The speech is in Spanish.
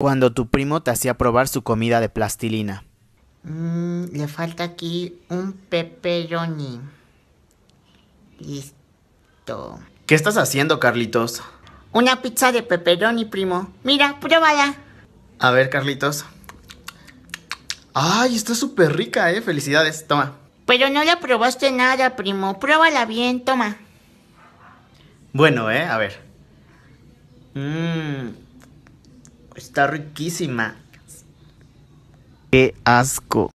Cuando tu primo te hacía probar su comida de plastilina. Mmm, le falta aquí un pepperoni. Listo. ¿Qué estás haciendo, Carlitos? Una pizza de pepperoni, primo. Mira, pruébala. A ver, Carlitos. Ay, está súper rica, eh. Felicidades, toma. Pero no le probaste nada, primo. Pruébala bien, toma. Bueno, eh, a ver. Mmm está riquísima. Qué asco.